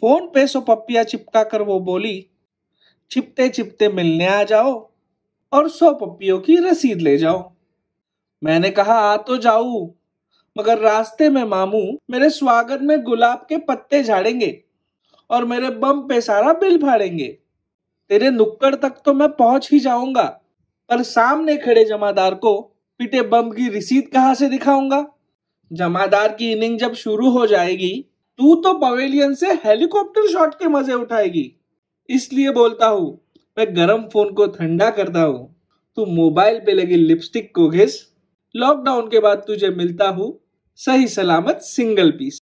phone पे सो पप्पिया चिपका कर वो बोली चिपते चिपते मिलने आ जाओ और सौ पप्पियों की रसीद ले जाओ मैंने कहा आ तो जाऊ मगर रास्ते में मामू मेरे स्वागत में गुलाब के पत्ते झाड़ेंगे और मेरे बम पे सारा बिल फाड़ेंगे तेरे नुक्कड़ तक तो मैं पहुंच ही जाऊंगा पर सामने खड़े जमादार को पिटे बम की रिसीद कहाँ से दिखाऊंगा जमादार की इनिंग जब शुरू हो जाएगी तू तो पवेलियन से हेलीकॉप्टर शॉट के मजे उठाएगी इसलिए बोलता हूं मैं गरम फोन को ठंडा करता हूं तू मोबाइल पे लगी लिपस्टिक को घिस लॉकडाउन के बाद तुझे मिलता हूं सही सलामत सिंगल पीस